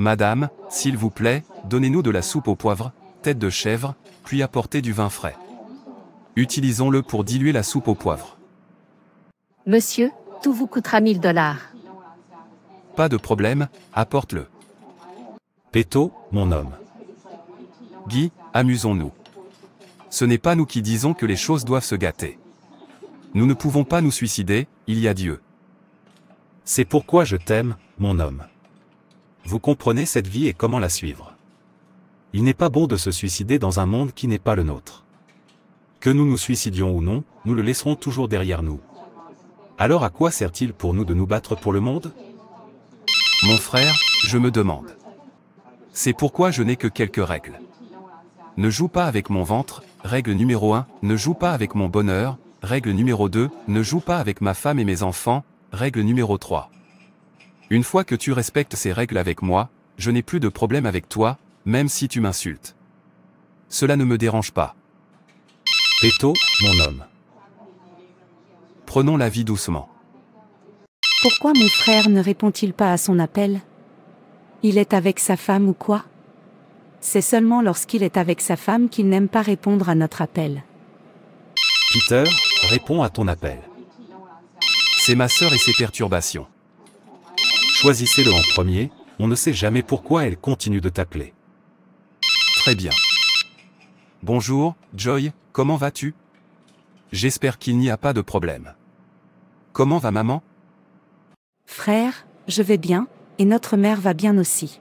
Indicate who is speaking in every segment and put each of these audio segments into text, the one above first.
Speaker 1: Madame, s'il vous plaît, donnez-nous de la soupe au poivre, tête de chèvre, puis apportez du vin frais. Utilisons-le pour diluer la soupe au poivre.
Speaker 2: Monsieur, tout vous coûtera 1000 dollars.
Speaker 1: Pas de problème, apporte-le. Péto, mon homme. Guy, amusons-nous. Ce n'est pas nous qui disons que les choses doivent se gâter. Nous ne pouvons pas nous suicider, il y a Dieu. C'est pourquoi je t'aime, mon homme. Vous comprenez cette vie et comment la suivre. Il n'est pas bon de se suicider dans un monde qui n'est pas le nôtre. Que nous nous suicidions ou non, nous le laisserons toujours derrière nous. Alors à quoi sert-il pour nous de nous battre pour le monde Mon frère, je me demande. C'est pourquoi je n'ai que quelques règles. Ne joue pas avec mon ventre, règle numéro 1, ne joue pas avec mon bonheur, règle numéro 2, ne joue pas avec ma femme et mes enfants, règle numéro 3. Une fois que tu respectes ces règles avec moi, je n'ai plus de problème avec toi, même si tu m'insultes. Cela ne me dérange pas. Péto, mon homme. Prenons la vie doucement.
Speaker 3: Pourquoi mon frère ne répond-il pas à son appel Il est avec sa femme ou quoi C'est seulement lorsqu'il est avec sa femme qu'il n'aime pas répondre à notre appel.
Speaker 1: Peter, réponds à ton appel. C'est ma sœur et ses perturbations. Choisissez-le en premier, on ne sait jamais pourquoi elle continue de t'appeler. Très bien. Bonjour, Joy, comment vas-tu J'espère qu'il n'y a pas de problème. Comment va maman
Speaker 3: Frère, je vais bien, et notre mère va bien aussi.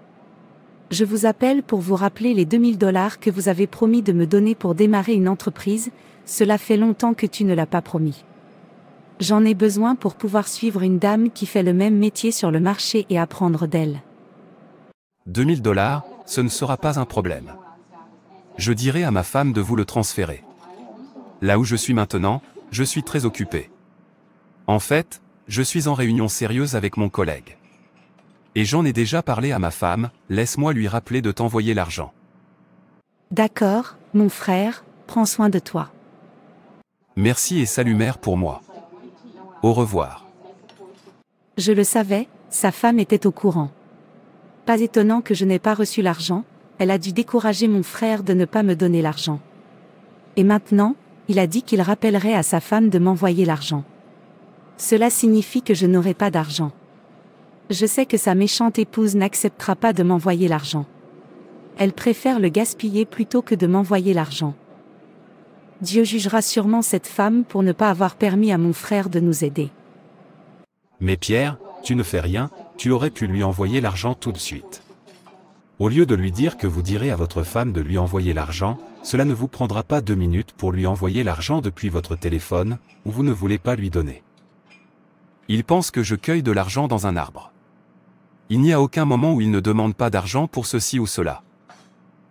Speaker 3: Je vous appelle pour vous rappeler les 2000 dollars que vous avez promis de me donner pour démarrer une entreprise, cela fait longtemps que tu ne l'as pas promis. J'en ai besoin pour pouvoir suivre une dame qui fait le même métier sur le marché et apprendre d'elle.
Speaker 1: 2000 dollars, ce ne sera pas un problème. Je dirai à ma femme de vous le transférer. Là où je suis maintenant, je suis très occupé. En fait, je suis en réunion sérieuse avec mon collègue. Et j'en ai déjà parlé à ma femme, laisse-moi lui rappeler de t'envoyer l'argent.
Speaker 3: D'accord, mon frère, prends soin de toi.
Speaker 1: Merci et salut mère pour moi. Au revoir.
Speaker 3: Je le savais, sa femme était au courant. Pas étonnant que je n'ai pas reçu l'argent, elle a dû décourager mon frère de ne pas me donner l'argent. Et maintenant, il a dit qu'il rappellerait à sa femme de m'envoyer l'argent. Cela signifie que je n'aurai pas d'argent. Je sais que sa méchante épouse n'acceptera pas de m'envoyer l'argent. Elle préfère le gaspiller plutôt que de m'envoyer l'argent. Dieu jugera sûrement cette femme pour ne pas avoir permis à mon frère de nous aider.
Speaker 1: Mais Pierre, tu ne fais rien, tu aurais pu lui envoyer l'argent tout de suite. Au lieu de lui dire que vous direz à votre femme de lui envoyer l'argent, cela ne vous prendra pas deux minutes pour lui envoyer l'argent depuis votre téléphone, ou vous ne voulez pas lui donner. Il pense que je cueille de l'argent dans un arbre. Il n'y a aucun moment où il ne demande pas d'argent pour ceci ou cela.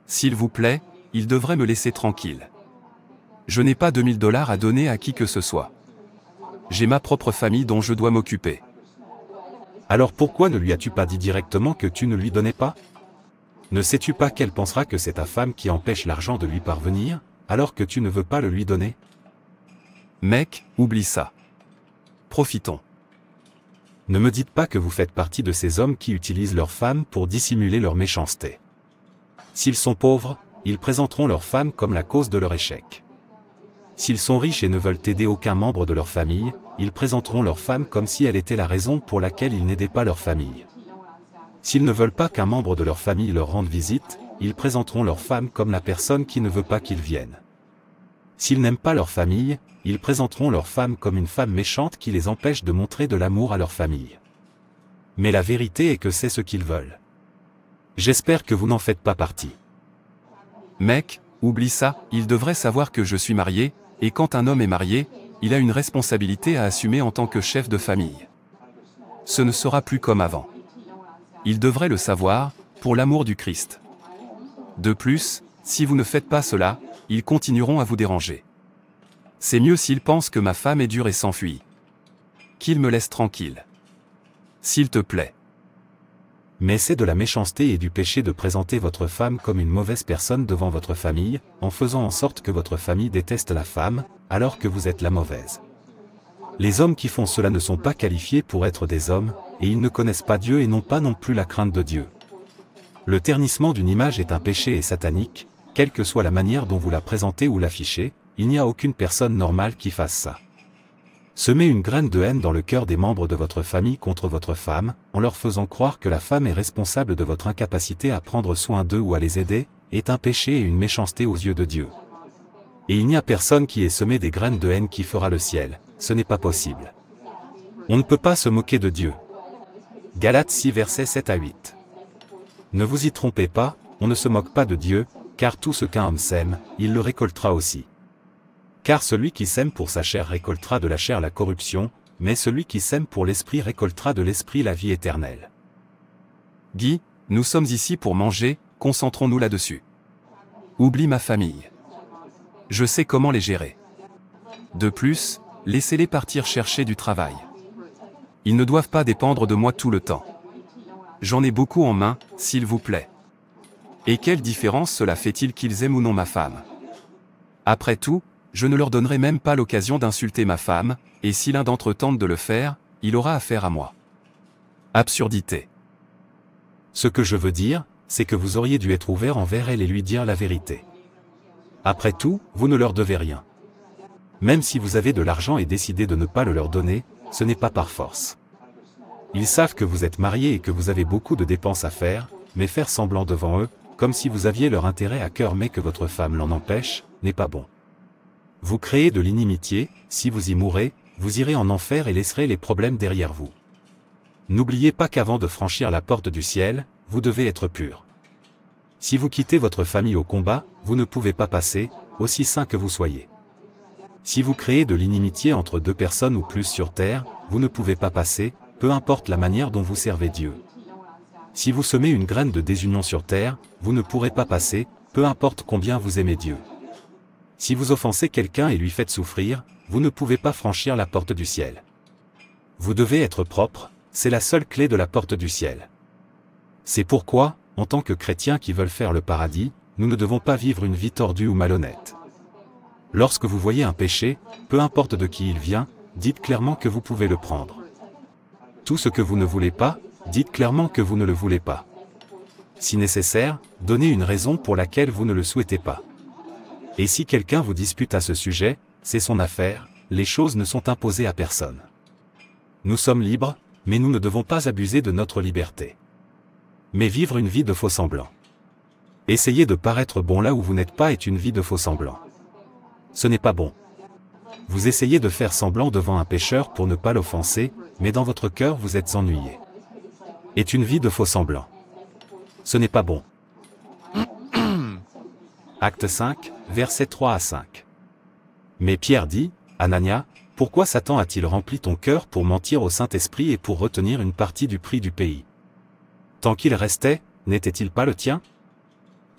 Speaker 1: S'il vous plaît, il devrait me laisser tranquille. Je n'ai pas 2000 dollars à donner à qui que ce soit. J'ai ma propre famille dont je dois m'occuper. Alors pourquoi ne lui as-tu pas dit directement que tu ne lui donnais pas Ne sais-tu pas qu'elle pensera que c'est ta femme qui empêche l'argent de lui parvenir, alors que tu ne veux pas le lui donner Mec, oublie ça. Profitons. Ne me dites pas que vous faites partie de ces hommes qui utilisent leurs femmes pour dissimuler leur méchanceté. S'ils sont pauvres, ils présenteront leurs femmes comme la cause de leur échec. S'ils sont riches et ne veulent aider aucun membre de leur famille, ils présenteront leur femme comme si elle était la raison pour laquelle ils n'aidaient pas leur famille. S'ils ne veulent pas qu'un membre de leur famille leur rende visite, ils présenteront leur femme comme la personne qui ne veut pas qu'ils viennent. S'ils n'aiment pas leur famille, ils présenteront leur femme comme une femme méchante qui les empêche de montrer de l'amour à leur famille. Mais la vérité est que c'est ce qu'ils veulent. J'espère que vous n'en faites pas partie. Mec, oublie ça, il devrait savoir que je suis marié, et quand un homme est marié, il a une responsabilité à assumer en tant que chef de famille. Ce ne sera plus comme avant. Il devrait le savoir, pour l'amour du Christ. De plus, si vous ne faites pas cela, ils continueront à vous déranger. C'est mieux s'ils pensent que ma femme est dure et s'enfuit. Qu'ils me laissent tranquille. S'il te plaît. Mais c'est de la méchanceté et du péché de présenter votre femme comme une mauvaise personne devant votre famille, en faisant en sorte que votre famille déteste la femme, alors que vous êtes la mauvaise. Les hommes qui font cela ne sont pas qualifiés pour être des hommes, et ils ne connaissent pas Dieu et n'ont pas non plus la crainte de Dieu. Le ternissement d'une image est un péché et satanique, quelle que soit la manière dont vous la présentez ou l'affichez, il n'y a aucune personne normale qui fasse ça. Semer une graine de haine dans le cœur des membres de votre famille contre votre femme, en leur faisant croire que la femme est responsable de votre incapacité à prendre soin d'eux ou à les aider, est un péché et une méchanceté aux yeux de Dieu. Et il n'y a personne qui ait semé des graines de haine qui fera le ciel, ce n'est pas possible. On ne peut pas se moquer de Dieu. Galates 6 versets 7 à 8. Ne vous y trompez pas, on ne se moque pas de Dieu, car tout ce qu'un homme sème, il le récoltera aussi. Car celui qui sème pour sa chair récoltera de la chair la corruption, mais celui qui sème pour l'esprit récoltera de l'esprit la vie éternelle. Guy, nous sommes ici pour manger, concentrons-nous là-dessus. Oublie ma famille. Je sais comment les gérer. De plus, laissez-les partir chercher du travail. Ils ne doivent pas dépendre de moi tout le temps. J'en ai beaucoup en main, s'il vous plaît. Et quelle différence cela fait-il qu'ils aiment ou non ma femme Après tout, je ne leur donnerai même pas l'occasion d'insulter ma femme, et si l'un d'entre eux tente de le faire, il aura affaire à moi. Absurdité. Ce que je veux dire, c'est que vous auriez dû être ouvert envers elle et lui dire la vérité. Après tout, vous ne leur devez rien. Même si vous avez de l'argent et décidez de ne pas le leur donner, ce n'est pas par force. Ils savent que vous êtes marié et que vous avez beaucoup de dépenses à faire, mais faire semblant devant eux, comme si vous aviez leur intérêt à cœur mais que votre femme l'en empêche, n'est pas bon. Vous créez de l'inimitié, si vous y mourrez, vous irez en enfer et laisserez les problèmes derrière vous. N'oubliez pas qu'avant de franchir la porte du ciel, vous devez être pur. Si vous quittez votre famille au combat, vous ne pouvez pas passer, aussi sain que vous soyez. Si vous créez de l'inimitié entre deux personnes ou plus sur terre, vous ne pouvez pas passer, peu importe la manière dont vous servez Dieu. Si vous semez une graine de désunion sur terre, vous ne pourrez pas passer, peu importe combien vous aimez Dieu. Si vous offensez quelqu'un et lui faites souffrir, vous ne pouvez pas franchir la porte du ciel. Vous devez être propre, c'est la seule clé de la porte du ciel. C'est pourquoi, en tant que chrétiens qui veulent faire le paradis, nous ne devons pas vivre une vie tordue ou malhonnête. Lorsque vous voyez un péché, peu importe de qui il vient, dites clairement que vous pouvez le prendre. Tout ce que vous ne voulez pas, dites clairement que vous ne le voulez pas. Si nécessaire, donnez une raison pour laquelle vous ne le souhaitez pas. Et si quelqu'un vous dispute à ce sujet, c'est son affaire, les choses ne sont imposées à personne. Nous sommes libres, mais nous ne devons pas abuser de notre liberté. Mais vivre une vie de faux semblants. Essayer de paraître bon là où vous n'êtes pas est une vie de faux semblants. Ce n'est pas bon. Vous essayez de faire semblant devant un pécheur pour ne pas l'offenser, mais dans votre cœur vous êtes ennuyé. Est une vie de faux semblants. Ce n'est pas bon. Acte 5, versets 3 à 5. Mais Pierre dit, Anania, pourquoi Satan a-t-il rempli ton cœur pour mentir au Saint-Esprit et pour retenir une partie du prix du pays Tant qu'il restait, n'était-il pas le tien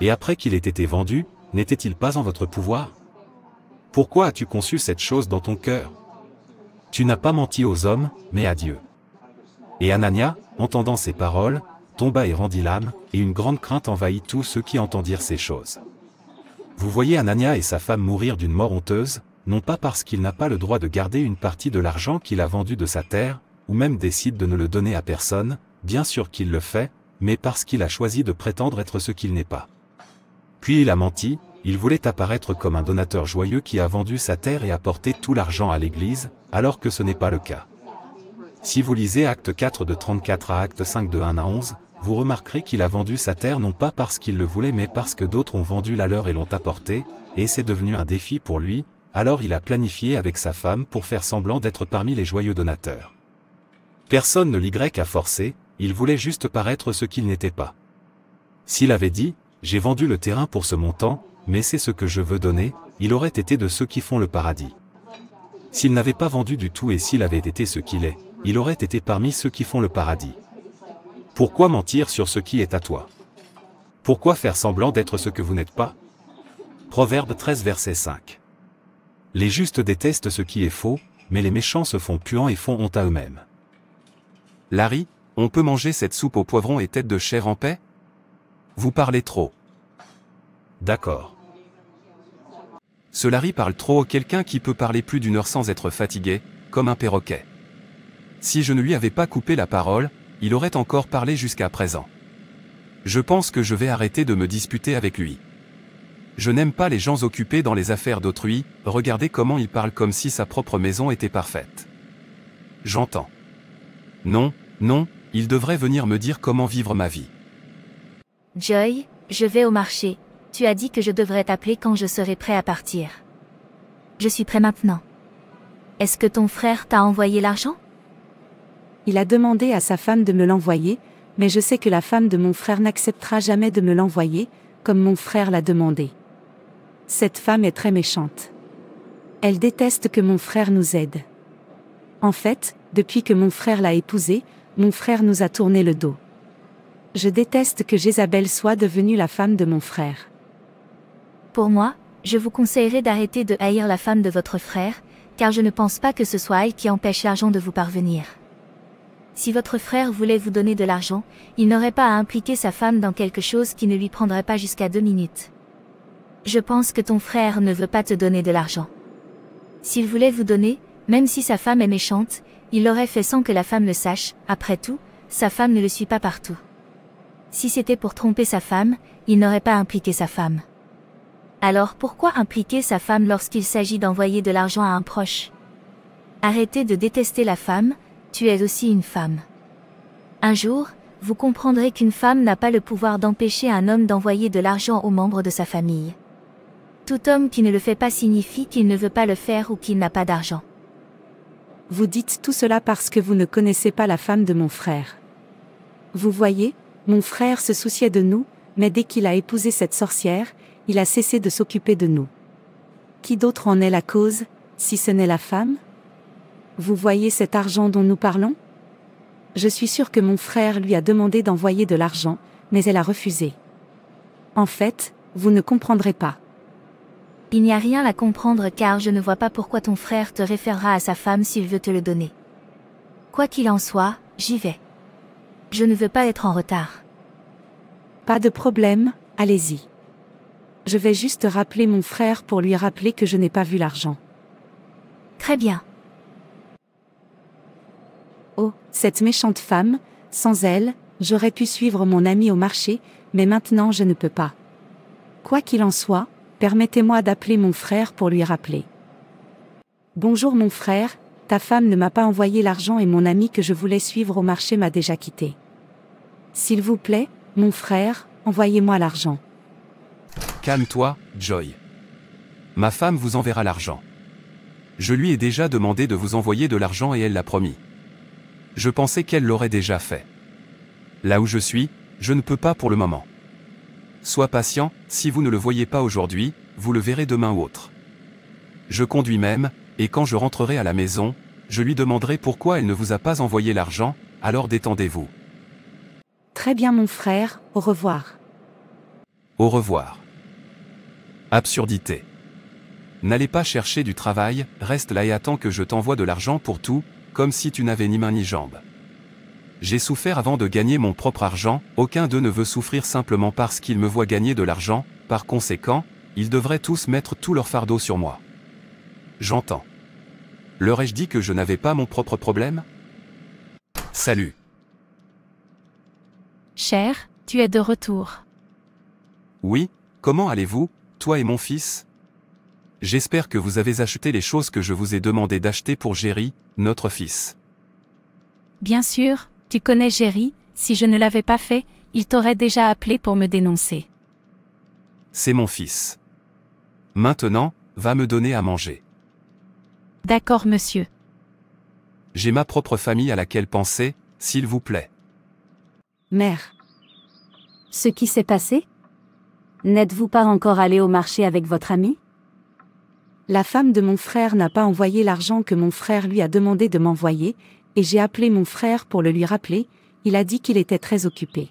Speaker 1: Et après qu'il ait été vendu, n'était-il pas en votre pouvoir Pourquoi as-tu conçu cette chose dans ton cœur Tu n'as pas menti aux hommes, mais à Dieu. Et Anania, entendant ces paroles, tomba et rendit l'âme, et une grande crainte envahit tous ceux qui entendirent ces choses. Vous voyez Anania et sa femme mourir d'une mort honteuse, non pas parce qu'il n'a pas le droit de garder une partie de l'argent qu'il a vendu de sa terre, ou même décide de ne le donner à personne, bien sûr qu'il le fait, mais parce qu'il a choisi de prétendre être ce qu'il n'est pas. Puis il a menti, il voulait apparaître comme un donateur joyeux qui a vendu sa terre et apporté tout l'argent à l'Église, alors que ce n'est pas le cas. Si vous lisez Acte 4 de 34 à Acte 5 de 1 à 11, vous remarquerez qu'il a vendu sa terre non pas parce qu'il le voulait mais parce que d'autres ont vendu la leur et l'ont apporté, et c'est devenu un défi pour lui, alors il a planifié avec sa femme pour faire semblant d'être parmi les joyeux donateurs. Personne ne l'Y a forcé, il voulait juste paraître ce qu'il n'était pas. S'il avait dit, j'ai vendu le terrain pour ce montant, mais c'est ce que je veux donner, il aurait été de ceux qui font le paradis. S'il n'avait pas vendu du tout et s'il avait été ce qu'il est, il aurait été parmi ceux qui font le paradis. Pourquoi mentir sur ce qui est à toi Pourquoi faire semblant d'être ce que vous n'êtes pas Proverbe 13 verset 5. Les justes détestent ce qui est faux, mais les méchants se font puants et font honte à eux-mêmes. Larry, on peut manger cette soupe au poivron et tête de chair en paix Vous parlez trop. D'accord. Ce Larry parle trop quelqu'un qui peut parler plus d'une heure sans être fatigué, comme un perroquet. Si je ne lui avais pas coupé la parole, il aurait encore parlé jusqu'à présent. Je pense que je vais arrêter de me disputer avec lui. Je n'aime pas les gens occupés dans les affaires d'autrui, regardez comment il parle comme si sa propre maison était parfaite. J'entends. Non, non, il devrait venir me dire comment vivre ma vie.
Speaker 4: Joy, je vais au marché. Tu as dit que je devrais t'appeler quand je serai prêt à partir. Je suis prêt maintenant. Est-ce que ton frère t'a envoyé l'argent
Speaker 3: il a demandé à sa femme de me l'envoyer, mais je sais que la femme de mon frère n'acceptera jamais de me l'envoyer, comme mon frère l'a demandé. Cette femme est très méchante. Elle déteste que mon frère nous aide. En fait, depuis que mon frère l'a épousée, mon frère nous a tourné le dos. Je déteste que Jézabel soit devenue la femme de mon frère.
Speaker 4: Pour moi, je vous conseillerais d'arrêter de haïr la femme de votre frère, car je ne pense pas que ce soit elle qui empêche l'argent de vous parvenir. Si votre frère voulait vous donner de l'argent, il n'aurait pas à impliquer sa femme dans quelque chose qui ne lui prendrait pas jusqu'à deux minutes. Je pense que ton frère ne veut pas te donner de l'argent. S'il voulait vous donner, même si sa femme est méchante, il l'aurait fait sans que la femme le sache, après tout, sa femme ne le suit pas partout. Si c'était pour tromper sa femme, il n'aurait pas impliqué sa femme. Alors pourquoi impliquer sa femme lorsqu'il s'agit d'envoyer de l'argent à un proche Arrêtez de détester la femme, tu es aussi une femme. Un jour, vous comprendrez qu'une femme n'a pas le pouvoir d'empêcher un homme d'envoyer de l'argent aux membres de sa famille. Tout homme qui ne le fait pas signifie qu'il ne veut pas le faire ou qu'il n'a pas d'argent. Vous dites tout cela parce
Speaker 3: que vous ne connaissez pas la femme de mon frère. Vous voyez, mon frère se souciait de nous, mais dès qu'il a épousé cette sorcière, il a cessé de s'occuper de nous. Qui d'autre en est la cause, si ce n'est la femme vous voyez cet argent dont nous parlons Je suis sûre que mon frère lui a demandé d'envoyer de l'argent, mais elle a
Speaker 4: refusé. En fait, vous ne comprendrez pas. Il n'y a rien à comprendre car je ne vois pas pourquoi ton frère te référera à sa femme s'il veut te le donner. Quoi qu'il en soit, j'y vais. Je ne veux pas être en retard.
Speaker 3: Pas de problème, allez-y. Je vais juste rappeler mon frère pour lui rappeler que je n'ai pas vu l'argent. Très bien. Oh, cette méchante femme, sans elle, j'aurais pu suivre mon ami au marché, mais maintenant je ne peux pas. Quoi qu'il en soit, permettez-moi d'appeler mon frère pour lui rappeler. Bonjour mon frère, ta femme ne m'a pas envoyé l'argent et mon ami que je voulais suivre au marché m'a déjà quitté. S'il vous plaît, mon frère, envoyez-moi l'argent.
Speaker 1: Calme-toi, Joy. Ma femme vous enverra l'argent. Je lui ai déjà demandé de vous envoyer de l'argent et elle l'a promis je pensais qu'elle l'aurait déjà fait. Là où je suis, je ne peux pas pour le moment. Sois patient, si vous ne le voyez pas aujourd'hui, vous le verrez demain ou autre. Je conduis même, et quand je rentrerai à la maison, je lui demanderai pourquoi elle ne vous a pas envoyé l'argent, alors détendez-vous.
Speaker 3: Très bien mon frère, au revoir.
Speaker 1: Au revoir. Absurdité. N'allez pas chercher du travail, reste là et attends que je t'envoie de l'argent pour tout, comme si tu n'avais ni main ni jambe. J'ai souffert avant de gagner mon propre argent, aucun d'eux ne veut souffrir simplement parce qu'il me voient gagner de l'argent, par conséquent, ils devraient tous mettre tout leur fardeau sur moi. J'entends. Leur ai-je dit que je n'avais pas mon propre problème Salut.
Speaker 2: Cher, tu es de retour.
Speaker 1: Oui, comment allez-vous, toi et mon fils J'espère que vous avez acheté les choses que je vous ai demandé d'acheter pour Jerry, notre fils.
Speaker 2: Bien sûr, tu connais Jerry, si je ne l'avais pas fait, il t'aurait déjà appelé pour me dénoncer.
Speaker 1: C'est mon fils. Maintenant, va me donner à manger.
Speaker 2: D'accord, monsieur.
Speaker 1: J'ai ma propre famille à laquelle penser, s'il vous plaît.
Speaker 5: Mère. Ce qui s'est passé N'êtes-vous pas encore allé au marché avec votre ami
Speaker 3: la femme de mon frère n'a pas envoyé l'argent que mon frère lui a demandé de m'envoyer, et
Speaker 5: j'ai appelé mon frère pour le lui rappeler, il a dit qu'il était très occupé.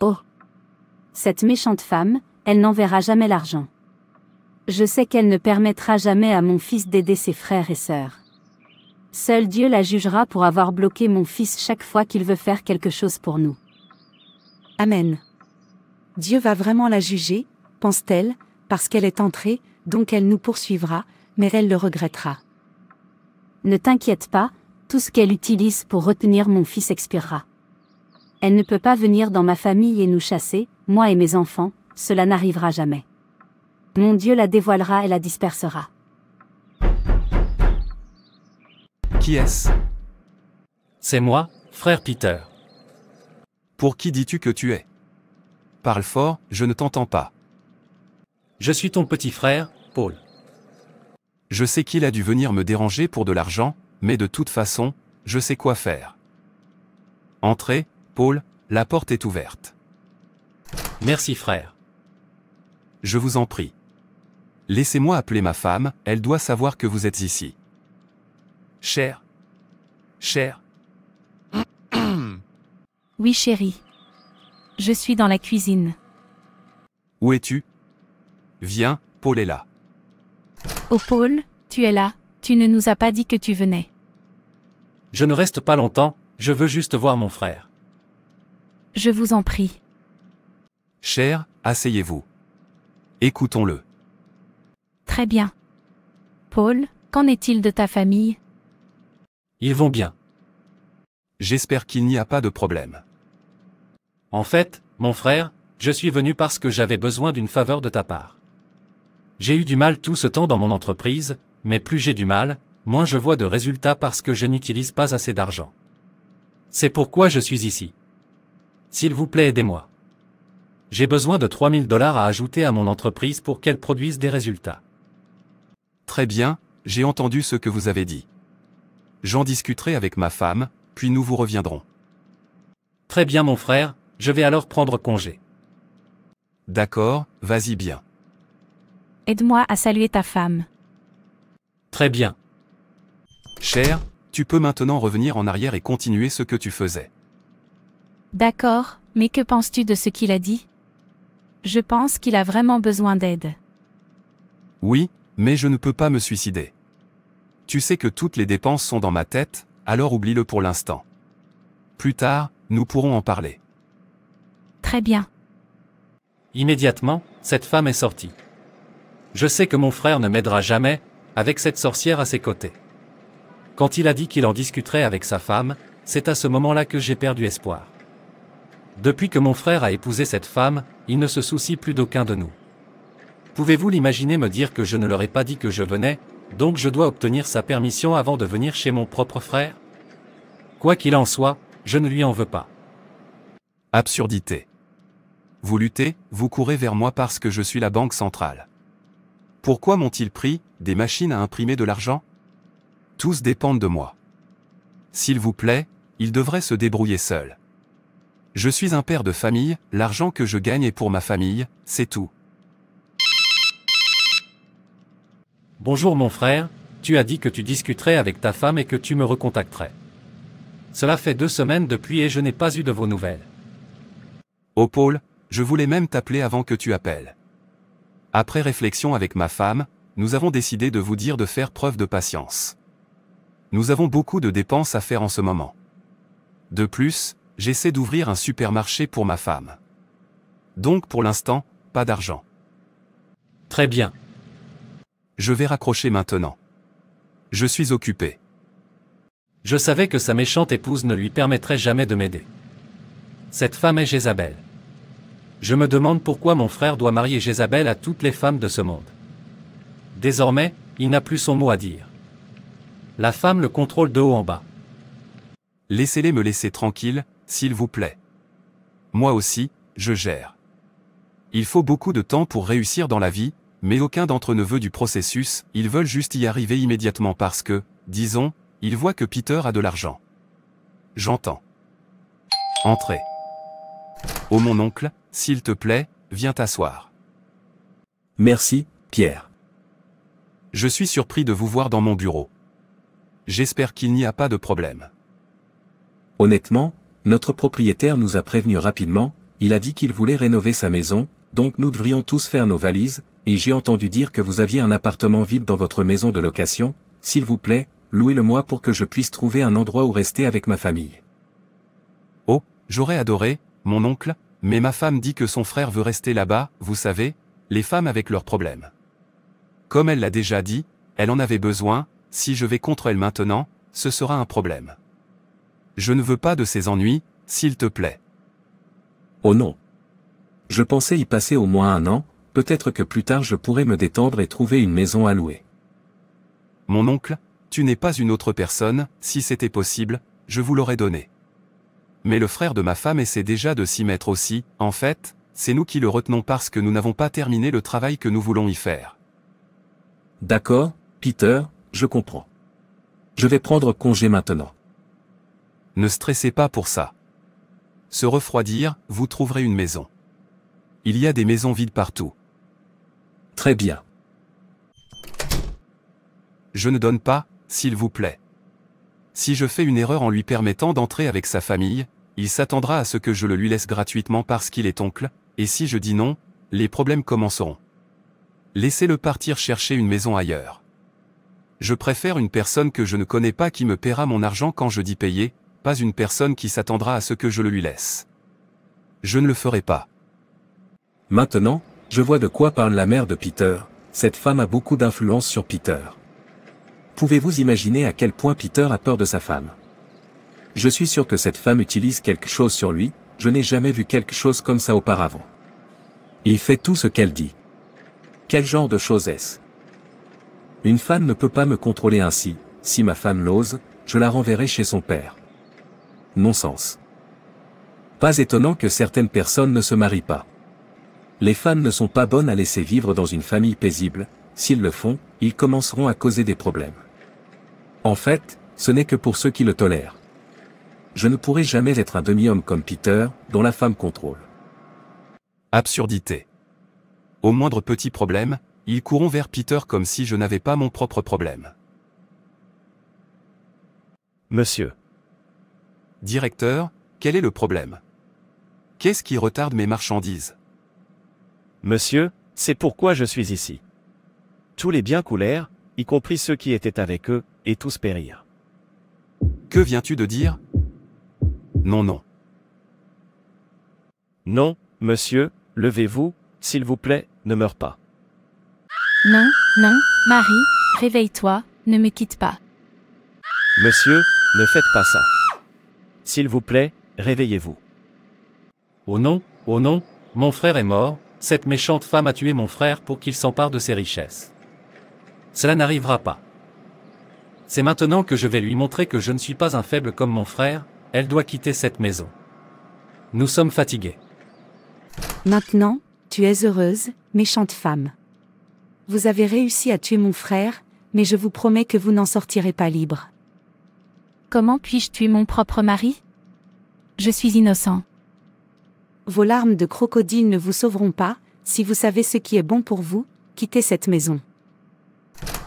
Speaker 5: Oh Cette méchante femme, elle n'enverra jamais l'argent. Je sais qu'elle ne permettra jamais à mon fils d'aider ses frères et sœurs. Seul Dieu la jugera pour avoir bloqué mon fils chaque fois qu'il veut faire quelque chose pour nous. Amen. Dieu va vraiment la juger, pense-t-elle, parce qu'elle est entrée, donc elle nous poursuivra, mais elle le regrettera. Ne t'inquiète pas, tout ce qu'elle utilise pour retenir mon fils expirera. Elle ne peut pas venir dans ma famille et nous chasser, moi et mes enfants, cela n'arrivera jamais. Mon Dieu la dévoilera et la dispersera.
Speaker 6: Qui est-ce C'est moi, frère Peter. Pour qui dis-tu que tu es Parle fort, je ne t'entends pas. Je suis ton petit frère, Paul.
Speaker 1: Je sais qu'il a dû venir me déranger pour de l'argent, mais de toute façon, je sais quoi faire. Entrez, Paul, la porte est ouverte. Merci frère. Je vous en prie. Laissez-moi appeler ma femme, elle doit savoir que vous êtes ici. Cher. Cher.
Speaker 2: Oui chérie. Je suis dans la cuisine.
Speaker 1: Où es-tu Viens, Paul est là.
Speaker 2: Oh Paul, tu es là, tu ne nous as pas dit que tu venais.
Speaker 6: Je ne reste pas longtemps, je veux juste voir mon frère.
Speaker 2: Je vous en prie.
Speaker 6: Cher, asseyez-vous. Écoutons-le.
Speaker 2: Très bien. Paul, qu'en est-il de ta famille
Speaker 1: Ils vont bien.
Speaker 6: J'espère qu'il n'y a pas de problème. En fait, mon frère, je suis venu parce que j'avais besoin d'une faveur de ta part. J'ai eu du mal tout ce temps dans mon entreprise, mais plus j'ai du mal, moins je vois de résultats parce que je n'utilise pas assez d'argent. C'est pourquoi je suis ici. S'il vous plaît, aidez-moi. J'ai besoin de 3000 dollars à ajouter à mon entreprise pour qu'elle produise des résultats.
Speaker 1: Très bien, j'ai entendu ce que vous avez dit. J'en discuterai avec
Speaker 6: ma femme, puis nous vous reviendrons. Très bien mon frère, je vais alors prendre congé. D'accord, vas-y bien.
Speaker 2: Aide-moi à saluer ta femme.
Speaker 1: Très bien. Cher, tu peux maintenant revenir en arrière et continuer ce que tu faisais.
Speaker 2: D'accord, mais que penses-tu de ce qu'il a dit Je pense qu'il a vraiment besoin d'aide.
Speaker 1: Oui, mais je ne peux pas me suicider. Tu sais que toutes les dépenses sont dans ma tête, alors
Speaker 6: oublie-le pour l'instant. Plus tard, nous pourrons en parler. Très bien. Immédiatement, cette femme est sortie. Je sais que mon frère ne m'aidera jamais, avec cette sorcière à ses côtés. Quand il a dit qu'il en discuterait avec sa femme, c'est à ce moment-là que j'ai perdu espoir. Depuis que mon frère a épousé cette femme, il ne se soucie plus d'aucun de nous. Pouvez-vous l'imaginer me dire que je ne leur ai pas dit que je venais, donc je dois obtenir sa permission avant de venir chez mon propre frère Quoi qu'il en soit, je ne lui en veux pas. Absurdité.
Speaker 1: Vous luttez, vous courez vers moi parce que je suis la banque centrale. Pourquoi m'ont-ils pris, des machines à imprimer de l'argent Tous dépendent de moi. S'il vous plaît, ils devraient se débrouiller seuls. Je suis un père de famille, l'argent
Speaker 6: que je gagne est pour ma famille, c'est tout. Bonjour mon frère, tu as dit que tu discuterais avec ta femme et que tu me recontacterais. Cela fait deux semaines depuis et je n'ai pas eu de vos nouvelles. Oh Paul,
Speaker 1: je voulais même t'appeler avant que tu appelles. Après réflexion avec ma femme, nous avons décidé de vous dire de faire preuve de patience. Nous avons beaucoup de dépenses à faire en ce moment. De plus, j'essaie d'ouvrir un supermarché pour ma femme. Donc pour l'instant, pas d'argent. Très bien.
Speaker 6: Je vais raccrocher maintenant. Je suis occupé. Je savais que sa méchante épouse ne lui permettrait jamais de m'aider. Cette femme est Jézabel. Je me demande pourquoi mon frère doit marier Jézabel à toutes les femmes de ce monde. Désormais, il n'a plus son mot à dire. La femme le contrôle de haut en bas. Laissez-les me laisser tranquille, s'il vous plaît. Moi aussi, je
Speaker 1: gère. Il faut beaucoup de temps pour réussir dans la vie, mais aucun d'entre eux ne veut du processus, ils veulent juste y arriver immédiatement parce que, disons, ils voient que Peter a de l'argent. J'entends. Entrez. Oh mon oncle, s'il te plaît, viens t'asseoir. Merci, Pierre. Je suis surpris de vous voir dans mon bureau. J'espère qu'il n'y a pas de problème. Honnêtement, notre propriétaire nous a prévenus rapidement, il a dit qu'il
Speaker 7: voulait rénover sa maison, donc nous devrions tous faire nos valises, et j'ai entendu dire que vous aviez un appartement vide dans votre maison de location, s'il vous plaît, louez-le-moi pour que je puisse trouver un endroit où
Speaker 1: rester avec ma famille. Oh, j'aurais adoré, mon oncle, mais ma femme dit que son frère veut rester là-bas, vous savez, les femmes avec leurs problèmes. Comme elle l'a déjà dit, elle en avait besoin, si je vais contre elle maintenant, ce sera un problème. Je ne veux pas de ces ennuis, s'il te plaît. Oh non. Je pensais y passer au moins un an, peut-être que plus tard je pourrais me détendre et trouver une maison à louer. Mon oncle, tu n'es pas une autre personne, si c'était possible, je vous l'aurais donné. Mais le frère de ma femme essaie déjà de s'y mettre aussi, en fait, c'est nous qui le retenons parce que nous n'avons pas terminé le travail que nous voulons y faire. D'accord, Peter, je comprends. Je vais prendre congé maintenant. Ne stressez pas pour ça. Se refroidir, vous trouverez une maison. Il y a des maisons vides partout. Très bien. Je ne donne pas, s'il vous plaît. Si je fais une erreur en lui permettant d'entrer avec sa famille, il s'attendra à ce que je le lui laisse gratuitement parce qu'il est oncle, et si je dis non, les problèmes commenceront. Laissez-le partir chercher une maison ailleurs. Je préfère une personne que je ne connais pas qui me paiera mon argent quand je dis payer, pas une personne qui s'attendra à ce que je le lui laisse. Je ne le ferai pas. Maintenant, je vois de quoi parle la mère de Peter, cette femme a beaucoup
Speaker 7: d'influence sur Peter. Pouvez-vous imaginer à quel point Peter a peur de sa femme Je suis sûr que cette femme utilise quelque chose sur lui, je n'ai jamais vu quelque chose comme ça auparavant. Il fait tout ce qu'elle dit. Quel genre de chose est-ce Une femme ne peut pas me contrôler ainsi, si ma femme l'ose, je la renverrai chez son père. Non-sens. Pas étonnant que certaines personnes ne se marient pas. Les femmes ne sont pas bonnes à laisser vivre dans une famille paisible, s'ils le font, ils commenceront à causer des problèmes. En fait, ce n'est que pour ceux qui le tolèrent.
Speaker 1: Je ne pourrai jamais être un demi-homme comme Peter, dont la femme contrôle. Absurdité. Au moindre petit problème, ils courront vers Peter comme si je n'avais pas mon propre problème. Monsieur. Directeur, quel est le problème Qu'est-ce qui retarde mes marchandises Monsieur, c'est pourquoi je suis ici. Tous les biens coulèrent, y compris ceux qui étaient avec eux, et tous périrent. Que viens-tu de dire Non, non. Non, monsieur, levez-vous, s'il vous plaît, ne meurs pas.
Speaker 2: Non, non, Marie, réveille-toi, ne me quitte pas.
Speaker 6: Monsieur, ne faites pas ça. S'il vous plaît, réveillez-vous. Oh non, oh non, mon frère est mort, cette méchante femme a tué mon frère pour qu'il s'empare de ses richesses. Cela n'arrivera pas. C'est maintenant que je vais lui montrer que je ne suis pas un faible comme mon frère, elle doit quitter cette maison. Nous sommes fatigués.
Speaker 3: Maintenant, tu es heureuse, méchante femme. Vous avez réussi à tuer mon frère, mais je vous promets que vous n'en sortirez pas libre. Comment puis-je tuer mon propre mari Je suis innocent. Vos larmes de crocodile ne vous sauveront pas, si vous savez ce qui est bon pour vous, quittez cette maison.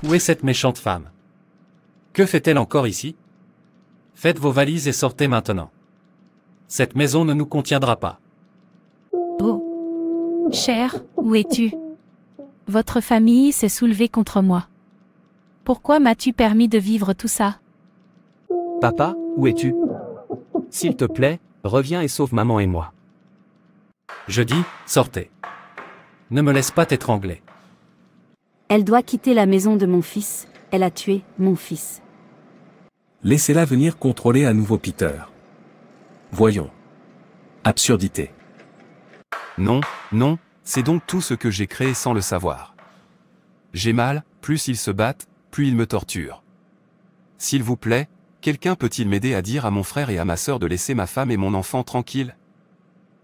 Speaker 6: Où est cette méchante femme Que fait-elle encore ici Faites vos valises et sortez maintenant. Cette maison ne nous contiendra pas.
Speaker 2: Oh Cher, où es-tu Votre famille s'est soulevée contre moi. Pourquoi m'as-tu permis de vivre tout ça
Speaker 6: Papa, où es-tu S'il te plaît, reviens et sauve maman et moi. Je dis, sortez. Ne me laisse pas t'étrangler.
Speaker 5: Elle doit quitter la maison de mon fils, elle a tué mon fils.
Speaker 6: Laissez-la venir contrôler à
Speaker 1: nouveau Peter. Voyons. Absurdité. Non, non, c'est donc tout ce que j'ai créé sans le savoir. J'ai mal, plus ils se battent, plus ils me torturent. S'il vous plaît, quelqu'un peut-il m'aider à dire à mon frère et à ma sœur de laisser ma femme et mon enfant tranquilles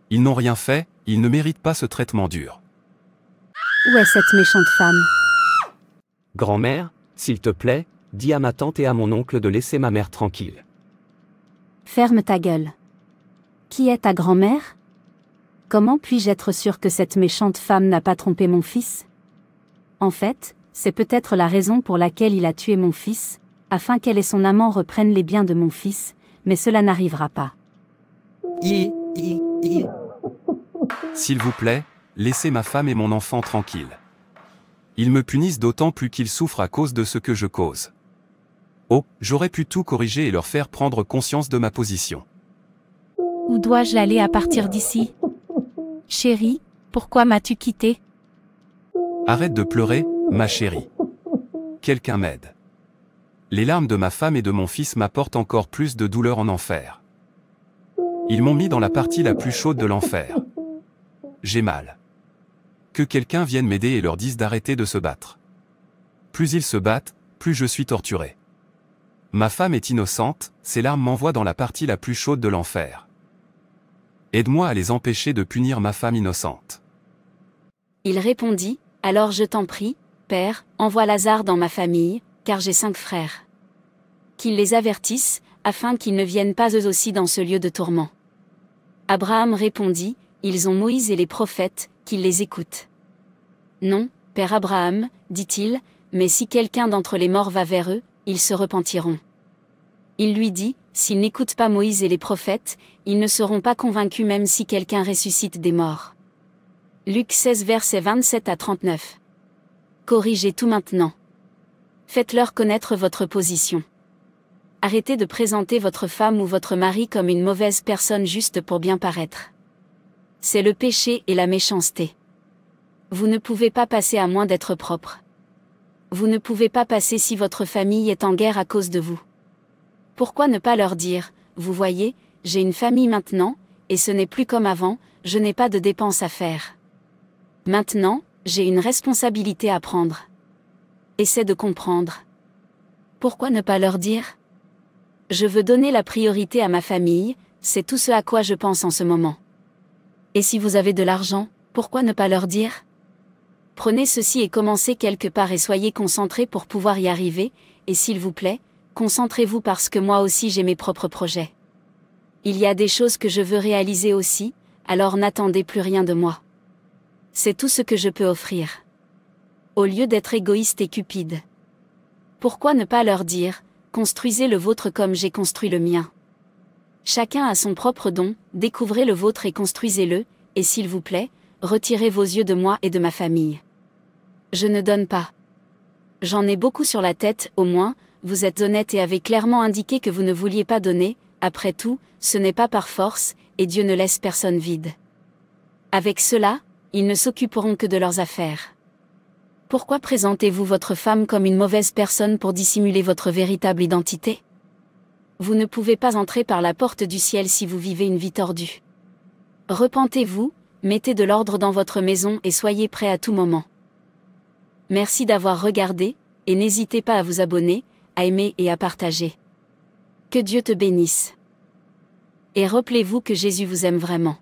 Speaker 1: Ils n'ont rien fait, ils ne méritent pas ce traitement dur.
Speaker 5: Où est cette méchante femme
Speaker 6: Grand-mère, s'il te plaît, dis à ma tante et à mon oncle de laisser ma mère tranquille.
Speaker 5: Ferme ta gueule. Qui est ta grand-mère Comment puis-je être sûr que cette méchante femme n'a pas trompé mon fils En fait, c'est peut-être la raison pour laquelle il a tué mon fils, afin qu'elle et son amant reprennent les biens de mon fils, mais cela n'arrivera pas.
Speaker 8: S'il
Speaker 1: vous plaît, laissez ma femme et mon enfant tranquilles. Ils me punissent d'autant plus qu'ils souffrent à cause de ce que je cause. Oh, j'aurais pu tout corriger et leur faire prendre conscience de ma position.
Speaker 2: Où dois-je aller à partir d'ici Chérie, pourquoi m'as-tu quitté
Speaker 1: Arrête de pleurer, ma chérie. Quelqu'un m'aide. Les larmes de ma femme et de mon fils m'apportent encore plus de douleur en enfer. Ils m'ont mis dans la partie la plus chaude de l'enfer. J'ai mal que quelqu'un vienne m'aider et leur dise d'arrêter de se battre. Plus ils se battent, plus je suis torturé. Ma femme est innocente, ses larmes m'envoient dans la partie la plus chaude de l'enfer. Aide-moi à les empêcher de punir ma femme innocente.
Speaker 8: Il répondit, Alors je t'en prie, Père, envoie Lazare dans ma famille, car j'ai cinq frères. Qu'ils les avertissent, afin qu'ils ne viennent pas eux aussi dans ce lieu de tourment. Abraham répondit, Ils ont Moïse et les prophètes, qu'il les écoute. Non, Père Abraham, dit-il, mais si quelqu'un d'entre les morts va vers eux, ils se repentiront. Il lui dit, S'ils n'écoutent pas Moïse et les prophètes, ils ne seront pas convaincus même si quelqu'un ressuscite des morts. Luc 16 versets 27 à 39. Corrigez tout maintenant. Faites-leur connaître votre position. Arrêtez de présenter votre femme ou votre mari comme une mauvaise personne juste pour bien paraître c'est le péché et la méchanceté. Vous ne pouvez pas passer à moins d'être propre. Vous ne pouvez pas passer si votre famille est en guerre à cause de vous. Pourquoi ne pas leur dire, vous voyez, j'ai une famille maintenant, et ce n'est plus comme avant, je n'ai pas de dépenses à faire. Maintenant, j'ai une responsabilité à prendre. Essaie de comprendre. Pourquoi ne pas leur dire Je veux donner la priorité à ma famille, c'est tout ce à quoi je pense en ce moment. Et si vous avez de l'argent, pourquoi ne pas leur dire Prenez ceci et commencez quelque part et soyez concentrés pour pouvoir y arriver, et s'il vous plaît, concentrez-vous parce que moi aussi j'ai mes propres projets. Il y a des choses que je veux réaliser aussi, alors n'attendez plus rien de moi. C'est tout ce que je peux offrir. Au lieu d'être égoïste et cupide. Pourquoi ne pas leur dire, construisez le vôtre comme j'ai construit le mien Chacun a son propre don, découvrez le vôtre et construisez-le, et s'il vous plaît, retirez vos yeux de moi et de ma famille. Je ne donne pas. J'en ai beaucoup sur la tête, au moins, vous êtes honnête et avez clairement indiqué que vous ne vouliez pas donner, après tout, ce n'est pas par force, et Dieu ne laisse personne vide. Avec cela, ils ne s'occuperont que de leurs affaires. Pourquoi présentez-vous votre femme comme une mauvaise personne pour dissimuler votre véritable identité vous ne pouvez pas entrer par la porte du ciel si vous vivez une vie tordue. Repentez-vous, mettez de l'ordre dans votre maison et soyez prêt à tout moment. Merci d'avoir regardé, et n'hésitez pas à vous abonner, à aimer et à partager. Que Dieu te bénisse. Et rappelez-vous que Jésus vous aime vraiment.